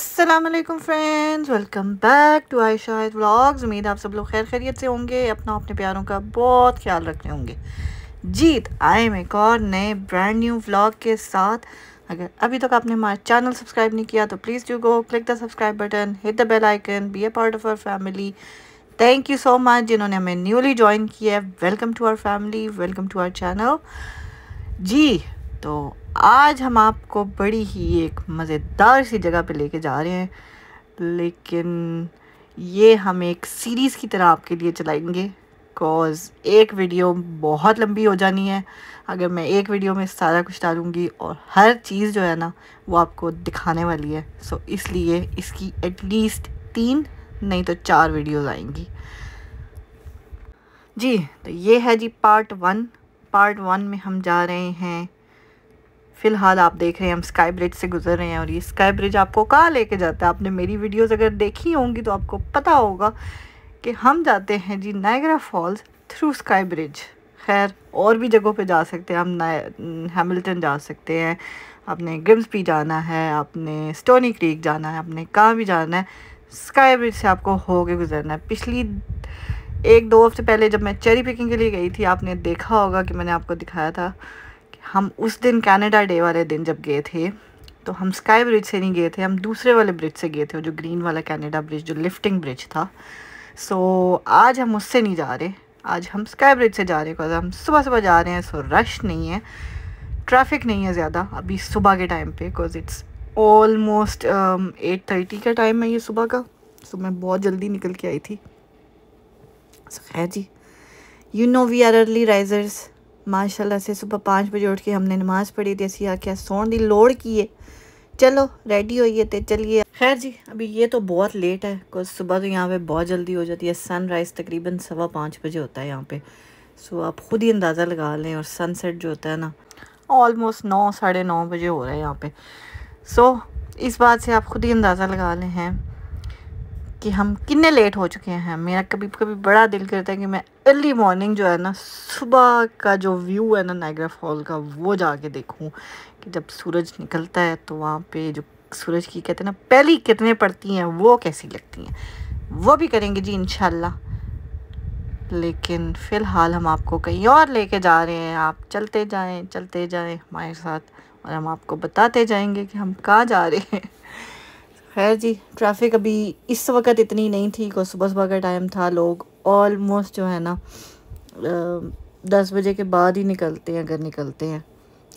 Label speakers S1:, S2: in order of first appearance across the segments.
S1: अस्सलाम वालेकुम friends welcome back to I Shahid vlogs उम्मीद आप सब लोग खैर खैरियत से होंगे अपना अपने प्यारों का बहुत ख्याल रखने होंगे जीत आए हम एक और नए ब्रांड न्यू व्लॉग के साथ अगर अभी तक आपने हमारा चैनल सब्सक्राइब नहीं किया तो please do go click the subscribe button hit the bell icon be a part of our family thank you so much जिन्होंने हमें न्यूली ज्वाइन किया है welcome to our family welcome to our channel जी तो आज हम आपको बड़ी ही एक मज़ेदार सी जगह पे लेके जा रहे हैं लेकिन ये हम एक सीरीज़ की तरह आपके लिए चलाएंगे बिकॉज़ एक वीडियो बहुत लंबी हो जानी है अगर मैं एक वीडियो में सारा कुछ डालूँगी और हर चीज़ जो है ना वो आपको दिखाने वाली है सो so, इसलिए इसकी एटलीस्ट तीन नहीं तो चार वीडियोज़ आएंगी जी तो ये है जी पार्ट वन पार्ट वन में हम जा रहे हैं फ़िलहाल आप देख रहे हैं हम स्काई ब्रिज से गुजर रहे हैं और ये स्काई ब्रिज आपको कहाँ लेके जाता है आपने मेरी वीडियोस अगर देखी होंगी तो आपको पता होगा कि हम जाते हैं जी Niagara Falls through sky bridge खैर और भी जगहों पे जा सकते हैं हम हैमिल्टन जा सकते हैं आपने भी जाना है आपने स्टोनी क्रीक जाना है आपने कहाँ भी जाना है स्काई ब्रिज से आपको होके गुजरना है पिछली एक दो हफ्ते पहले जब मैं चेरी पिकिंग के लिए गई थी आपने देखा होगा कि मैंने आपको दिखाया था हम उस दिन कैनेडा डे वाले दिन जब गए थे तो हम स्काई ब्रिज से नहीं गए थे हम दूसरे वाले ब्रिज से गए थे जो ग्रीन वाला कैनेडा ब्रिज जो लिफ्टिंग ब्रिज था सो so, आज हम उससे नहीं जा रहे आज हम स्काई ब्रिज से जा रहे हैं हम सुबह सुबह जा रहे हैं सो रश नहीं है ट्रैफिक नहीं है ज़्यादा अभी सुबह के टाइम पे because it's almost eight thirty का टाइम है ये सुबह का सो so, मैं बहुत जल्दी निकल के आई थी सो so, खैर जी you know we are early risers माशाल्लाह से सुबह पाँच बजे उठ के हमने नमाज़ पढ़ी थी असी आख्या सोन की लोड़ की है चलो रेडी होइए तो चलिए खैर जी अभी ये तो बहुत लेट है कुछ सुबह तो यहाँ पे बहुत जल्दी हो जाती है सनराइज़ तकरीबन सवा पाँच बजे होता है यहाँ पे सो आप ख़ुद ही अंदाज़ा लगा लें और सनसेट जो होता है ना ऑलमोस्ट नौ साढ़े नौ बजे हो रहा है यहाँ पे सो इस बात से आप ख़ुद ही अंदाज़ा लगा लें हैं कि हम कितने लेट हो चुके हैं मेरा कभी कभी बड़ा दिल करता है कि मैं अर्ली मॉर्निंग जो है ना सुबह का जो व्यू है ना नाइग्रा फॉल का वो जाके देखूं कि जब सूरज निकलता है तो वहाँ पे जो सूरज की कहते हैं ना पहली कितने पड़ती हैं वो कैसी लगती हैं वो भी करेंगे जी इनशाला लेकिन फ़िलहाल हम आपको कहीं और लेके जा रहे हैं आप चलते जाएँ चलते जाएँ हमारे साथ और हम आपको बताते जाएंगे कि हम कहाँ जा रहे हैं खैर जी ट्रैफिक अभी इस वक्त इतनी नहीं थी को सुबह सुबह का टाइम था लोग ऑलमोस्ट जो है ना दस बजे के बाद ही निकलते हैं अगर निकलते हैं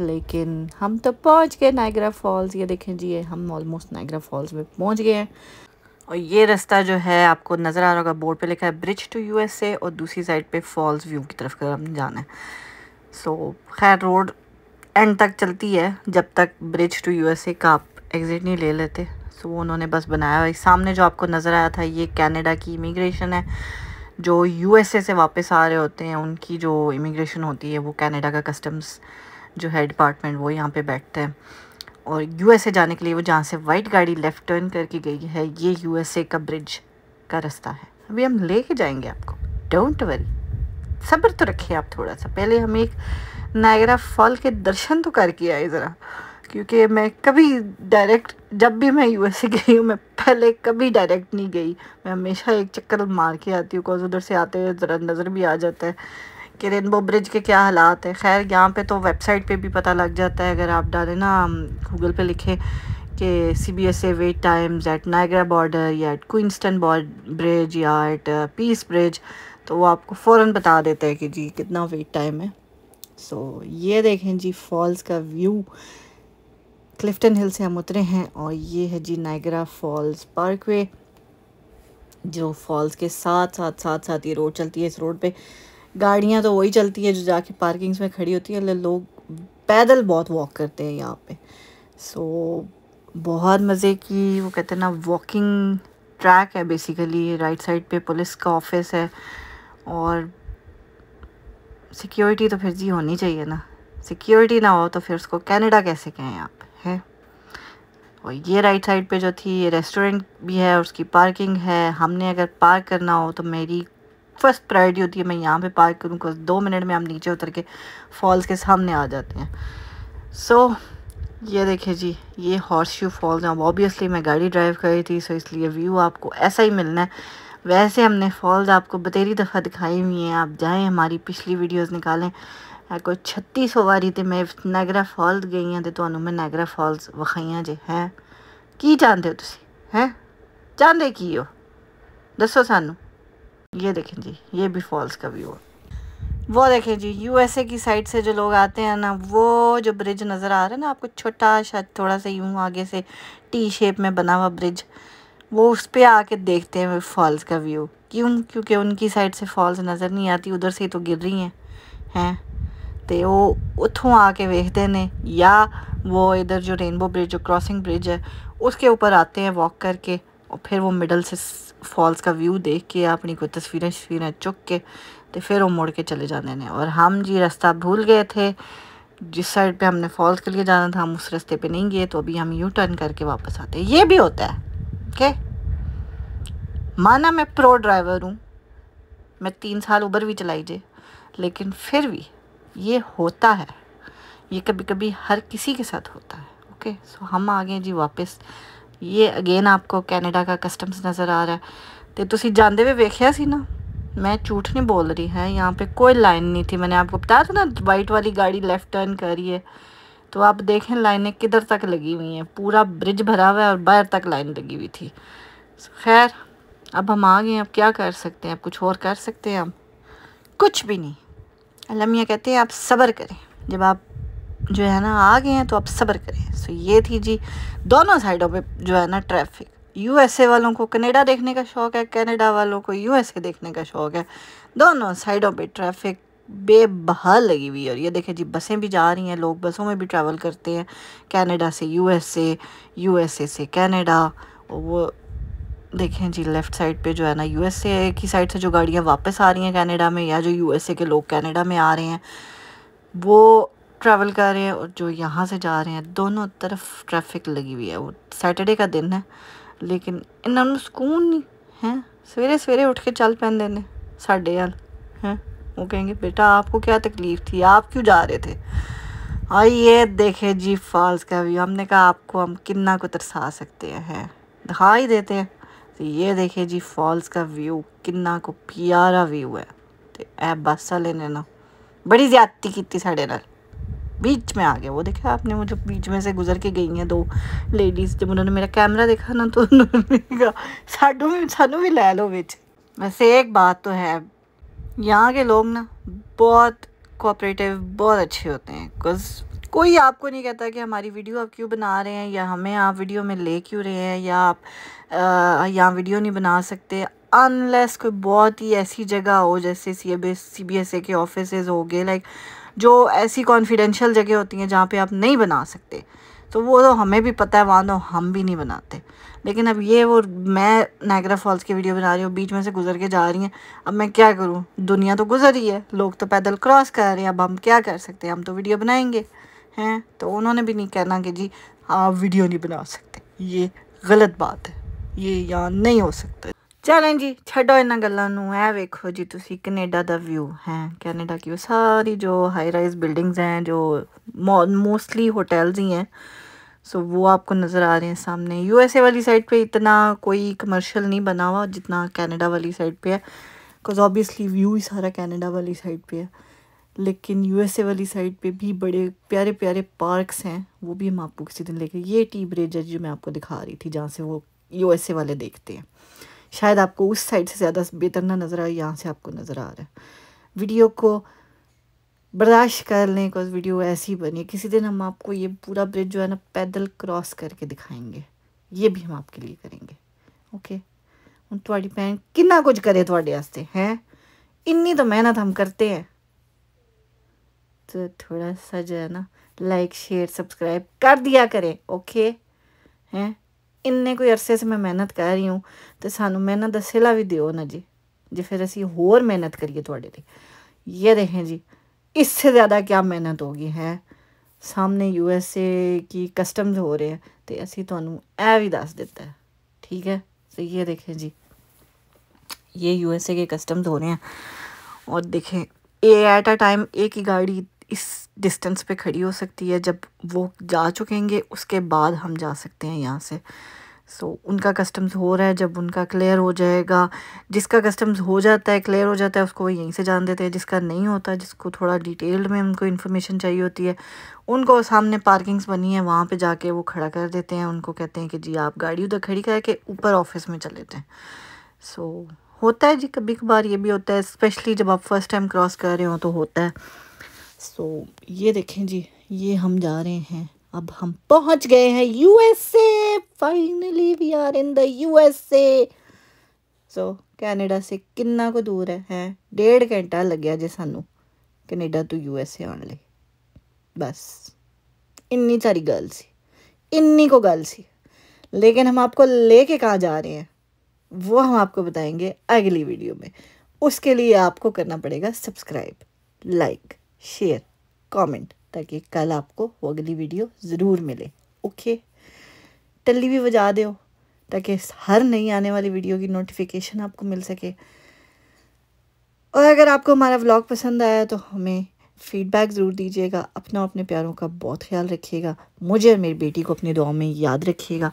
S1: लेकिन हम तो पहुंच गए नाइग्रा फॉल्स ये देखें जी ये हम ऑलमोस्ट नाइग्रा फॉल्स में पहुंच गए हैं और ये रास्ता जो है आपको नज़र आ रहा होगा बोर्ड पे लिखा है ब्रिज टू यूएसए और दूसरी साइड पे फॉल्स व्यू की तरफ हम जाना है सो so, खैर रोड एंड तक चलती है जब तक ब्रिज टू यूएसए का आप एग्ज़िट नहीं ले लेते सो तो so, उन्होंने बस बनाया हुआ सामने जो आपको नज़र आया था ये कैनेडा की इमिग्रेशन है जो यूएसए से वापस आ रहे होते हैं उनकी जो इमिग्रेशन होती है वो कैनेडा का कस्टम्स जो है डिपार्टमेंट वो यहाँ पे बैठते हैं और यूएसए जाने के लिए वो जहाँ से वाइट गाड़ी लेफ़्ट टर्न करके गई है ये ए का ब्रिज का रास्ता है अभी हम ले के जाएंगे आपको डोंट वरी सब्र तो रखिए आप थोड़ा सा पहले हम एक नायगरा फॉल के दर्शन तो करके आए ज़रा क्योंकि मैं कभी डायरेक्ट जब भी मैं यूएसए गई हूँ मैं पहले कभी डायरेक्ट नहीं गई मैं हमेशा एक चक्कर मार के आती हूँ कॉज उधर से आते हुए ज़रा नज़र भी आ जाता है कि रेनबो ब्रिज के क्या हालात हैं खैर यहाँ पे तो वेबसाइट पे भी पता लग जाता है अगर आप डालें ना गूगल पे लिखें कि C B S A wait times at Niagara border या एट क्विंस्टन ब्रिज या एट पीस ब्रिज तो वो आपको फ़ौर बता देता है कि जी कितना वेट टाइम है सो so, ये देखें जी फॉल्स का व्यू क्लिफ्टन हिल से हम उतरे हैं और ये है जी नाइगरा फॉल्स पार्कवे जो फॉल्स के साथ साथ साथ साथ ये रोड चलती है इस रोड पे गाड़ियाँ तो वही चलती है जो जाके पार्किंग्स में खड़ी होती है लोग पैदल बहुत वॉक करते हैं यहाँ पे सो so, बहुत मज़े की वो कहते हैं ना वॉकिंग ट्रैक है बेसिकली राइट साइड पे पुलिस का ऑफिस है और सिक्योरिटी तो फिर जी होनी चाहिए ना सिक्योरिटी ना हो तो फिर उसको कैनेडा कैसे कहें आप और ये राइट साइड पे जो थी ये रेस्टोरेंट भी है और उसकी पार्किंग है हमने अगर पार्क करना हो तो मेरी फर्स्ट प्रायोरिटी होती है मैं यहाँ पे पार्क करूँ बस दो मिनट में हम नीचे उतर के फॉल्स के सामने आ जाते हैं सो so, ये देखिए जी ये हॉर्स शू फॉल्स हैं ऑब्वियसली मैं गाड़ी ड्राइव कर रही थी सो इसलिए व्यू आपको ऐसा ही मिलना है वैसे हमने फॉल्स आपको बतेरी दफ़ा दिखाई हुई हैं आप जाएँ हमारी पिछली वीडियोज़ निकालें है हाँ, कोई छत्ती सौ वारी मैं नैगरा फॉल्स गई ਹਾਂ तो ਤੁਹਾਨੂੰ मैं नैगरा फॉल्स विखाइया जे है की चाहते हो तुम है चाहते की हो दसो सू ये देखें जी ये भी फॉल्स का व्यू है वो देखें जी यूएसए की साइड से जो लोग आते हैं ना वो जो ब्रिज नज़र आ रहा है ना आपको छोटा शायद थोड़ा सा यूँ आगे से टी शेप में बना हुआ ब्रिज वो उस पर आके देखते हैं फॉल्स का व्यू क्यों क्योंकि उनकी साइड से फॉल्स नज़र नहीं आती उधर से ही तो गिर रही हैं हैं तो वो उतों आके वेखते हैं या वो इधर जो रेनबो ब्रिज जो क्रॉसिंग ब्रिज है उसके ऊपर आते हैं वॉक करके और फिर वो मिडल से फॉल्स का व्यू देख के अपनी कोई तस्वीरें शस्वीरें चुक के तो फिर वो मुड़ के चले जाते हैं और हम जी रास्ता भूल गए थे जिस साइड पे हमने फॉल्स के लिए जाना था हम उस रास्ते पे नहीं गए तो अभी हम यू टर्न करके वापस आते हैं ये भी होता है ओके माना मैं प्रो ड्राइवर हूँ मैं तीन साल उबर भी चलाई जे लेकिन फिर भी ये होता है ये कभी कभी हर किसी के साथ होता है ओके सो हम आ गए जी वापस ये अगेन आपको का कस्टम्स नज़र आ रहा है तो तुम जाते हुए वेख्या सी ना मैं झूठ नहीं बोल रही है यहाँ पे कोई लाइन नहीं थी मैंने आपको बताया था ना वाइट वाली गाड़ी लेफ़्ट टर्न करी है तो आप देखें लाइनें किधर तक लगी हुई हैं पूरा ब्रिज भरा हुआ है और बाहर तक लाइन लगी हुई थी खैर अब हम आ गए अब क्या कर सकते हैं अब कुछ और कर सकते हैं हम कुछ भी नहीं अल्लाह कहते हैं आप सब्र करें जब आप जो है ना आ गए हैं तो आप सब्र करें सो ये थी जी दोनों साइडों पे जो है ना ट्रैफिक यूएसए वालों को कनाडा देखने का शौक़ है कनाडा वालों को यूएसए देखने का शौक़ है दोनों साइडों पे ट्रैफिक बेबहाल लगी हुई है और ये देखें जी बसें भी जा रही हैं लोग बसों में भी ट्रैवल करते हैं कैनेडा से यू एस से कैनेडा वो देखें जी लेफ़्ट साइड पे जो है ना यूएसए की साइड से जो गाड़ियाँ वापस आ रही हैं कनाडा में या जो यूएसए के लोग कनाडा में आ रहे हैं वो ट्रैवल कर रहे हैं और जो यहाँ से जा रहे हैं दोनों तरफ ट्रैफिक लगी हुई है वो सैटरडे का दिन है लेकिन इन्होंने सुकून नहीं है सवेरे सवेरे उठ के चल पेंदे ने साढ़े अल हैं वो कहेंगे बेटा आपको क्या तकलीफ़ थी आप क्यों जा रहे थे आइए ये देखे जी फॉल्स का व्यू हमने कहा आपको हम कितना को तरसा सकते हैं दिखा ही देते हैं तो ये देखिए जी फॉल्स का व्यू किन्ना को प्यारा व्यू है तो यह बस वाले ने ना बड़ी ज्यादती की साढ़े न बीच में आ गया वो देखा आपने मुझे बीच में से गुजर के गई हैं दो लेडीज़ जब उन्होंने मेरा कैमरा देखा ना तो उन्होंने कहा भी सानू भी लै लो बिच वैसे एक बात तो है यहाँ के लोग ना बहुत कोऑपरेटिव बहुत अच्छे होते हैं बिकॉज कोई आपको नहीं कहता कि हमारी वीडियो आप क्यों बना रहे हैं या हमें आप वीडियो में ले क्यों रहे हैं या आप यहाँ वीडियो नहीं बना सकते अनलेस कोई बहुत ही ऐसी जगह हो जैसे C S C B S A के ऑफिस हो गए लाइक जो ऐसी कॉन्फिडेंशियल जगह होती हैं जहाँ पे आप नहीं बना सकते तो वो तो हमें भी पता है वहाँ तो हम भी नहीं बनाते लेकिन अब ये वो मैं नैगरा फॉल्स की वीडियो बना रही हूँ बीच में से गुजर के जा रही हैं अब मैं क्या करूँ दुनिया तो गुजर ही है लोग तो पैदल क्रॉस कर रहे हैं अब हम क्या कर सकते हैं हम तो वीडियो बनाएंगे हैं तो उन्होंने भी नहीं कहना कि जी आप वीडियो नहीं बना सकते ये गलत बात है ये यहाँ नहीं हो सकता चलें जी छो इन्होंने गलों है वेखो जी तुम कनेडा का व्यू है कैनेडा की सारी जो हाई राइज बिल्डिंग्स हैं जो मोस्टली होटल्स ही हैं सो वो आपको नज़र आ रहे हैं सामने यूएसए वाली साइड पे इतना कोई कमर्शियल नहीं बना हुआ जितना कनाडा वाली साइड पे है बिकॉज ऑब्वियसली व्यू ही सारा कनाडा वाली साइड पे है लेकिन यूएसए वाली साइड पे भी बड़े प्यारे प्यारे पार्क्स हैं वो भी हम आपको किसी दिन लेकर ये टी ब्रिज है जो मैं आपको दिखा रही थी जहाँ से वो यूएसए वाले देखते हैं शायद आपको उस साइड से ज़्यादा बेहतर ना नज़र आए यहाँ से आपको नज़र आ रहा है वीडियो को बर्दाश्त कर लें बिकॉज वीडियो ऐसी बनी किसी दिन हम आपको ये पूरा ब्रिज जो है ना पैदल क्रॉस करके दिखाएंगे ये भी हम आपके लिए करेंगे ओके हम थोड़ी भैन कि कुछ करे थोड़े वास्ते हैं इन्नी तो मेहनत हम करते हैं ਥੋੜਾ ਸਾ ਜਿਹਾ ਨਾ ਲਾਈਕ ਸ਼ੇਅਰ ਸਬਸਕ੍ਰਾਈਬ ਕਰ ਦਿਆ ਕਰੇ ਓਕੇ ਹੈ ਇੰਨੇ ਕੋਈ ਅਰਸੇ ਸੇ ਮੈਂ ਮਿਹਨਤ ਕਰ ਰਹੀ ਹਾਂ ਤੇ ਸਾਨੂੰ ਮਿਹਨਤ ਦਾ ਸਿਲਾ ਵੀ ਦਿਓ ਨਾ ਜੀ ਜੇ ਫਿਰ ਅਸੀਂ ਹੋਰ ਮਿਹਨਤ ਕਰੀਏ ਤੁਹਾਡੇ ਲਈ ਇਹ ਦੇਖੇ ਜੀ ਇਸ ਸੇ ਜ਼ਿਆਦਾ ਕੀ ਮਿਹਨਤ ਹੋਗੀ ਹੈ ਸਾਹਮਣੇ ਯੂ ਐਸ ਏ ਕੀ ਕਸਟਮਸ ਹੋ ਰਹੇ ਆ ਤੇ ਅਸੀਂ ਤੁਹਾਨੂੰ ਇਹ ਵੀ ਦੱਸ ਦਿੱਤਾ ਹੈ ਠੀਕ ਹੈ ਸੋ ਇਹ ਦੇਖੇ ਜੀ ਇਹ ਯੂ ਐਸ ਏ ਕੇ ਕਸਟਮਸ ਹੋ ਰਹੇ हैं ਔਰ ਦੇਖੇ ਇਹ ਐਟ ਅ ਟਾਈਮ ਇੱਕ ਹੀ ਗਾੜੀ इस डिस्टेंस पे खड़ी हो सकती है जब वो जा चुकेंगे उसके बाद हम जा सकते हैं यहाँ से सो so, उनका कस्टम्स हो रहा है जब उनका क्लियर हो जाएगा जिसका कस्टम्स हो जाता है क्लियर हो जाता है उसको वो यहीं से जान देते हैं जिसका नहीं होता जिसको थोड़ा डिटेल्ड में उनको इन्फॉर्मेशन चाहिए होती है उनको सामने पार्किंग्स बनी है वहाँ पे जाके वो खड़ा कर देते हैं उनको कहते हैं कि जी आप गाड़ी उधर खड़ी करके ऊपर ऑफिस में चले जाएँ सो so, होता है जी कभी कभार ये भी होता है स्पेशली जब आप फर्स्ट टाइम क्रॉस कर रहे हो तो होता है सो so, ये देखें जी ये हम जा रहे हैं अब हम पहुंच गए हैं USA finally we are in the USA so Canada से किन्ना को दूर है है? डेढ़ घंटा लग गया जी ਕੈਨੇਡਾ ਤੋਂ ਯੂ यूएसए आने ले बस इन्नी सारी गल सी इन्नी को गल सी लेकिन हम आपको लेके कहाँ जा रहे हैं वो हम आपको बताएंगे अगली वीडियो में उसके लिए आपको करना पड़ेगा सब्सक्राइब लाइक शेयर कमेंट ताकि कल आपको वो अगली वीडियो ज़रूर मिले ओके टल्ली भी बजा दो ताकि हर नई आने वाली वीडियो की नोटिफिकेशन आपको मिल सके और अगर आपको हमारा व्लॉग पसंद आया तो हमें फीडबैक ज़रूर दीजिएगा अपना अपने प्यारों का बहुत ख्याल रखिएगा मुझे और मेरी बेटी को अपनी दुआ में याद रखिएगा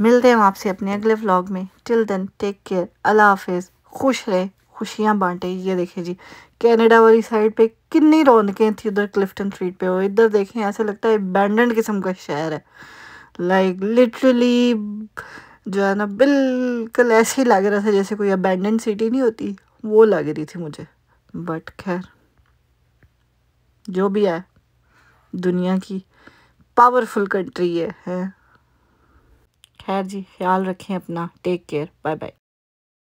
S1: मिलते हैं हम आपसे अपने अगले व्लॉग में टिल देन टेक केयर अल्लाह हाफिज़ खुश रहे खुशियाँ बांटे ये देखें जी कैनेडा वाली साइड पे कितनी रौनकें थी उधर क्लिफ्टन स्ट्रीट पे और इधर देखें ऐसा लगता है बैंडन किस्म का शहर है लाइक like, लिटरली जो है ना बिल्कुल ऐसे ही लग रहा था जैसे कोई अबेंडेंड सिटी नहीं होती वो लग रही थी मुझे बट खैर जो भी है दुनिया की पावरफुल कंट्री है। खैर जी ख्याल रखें अपना टेक केयर बाय बाय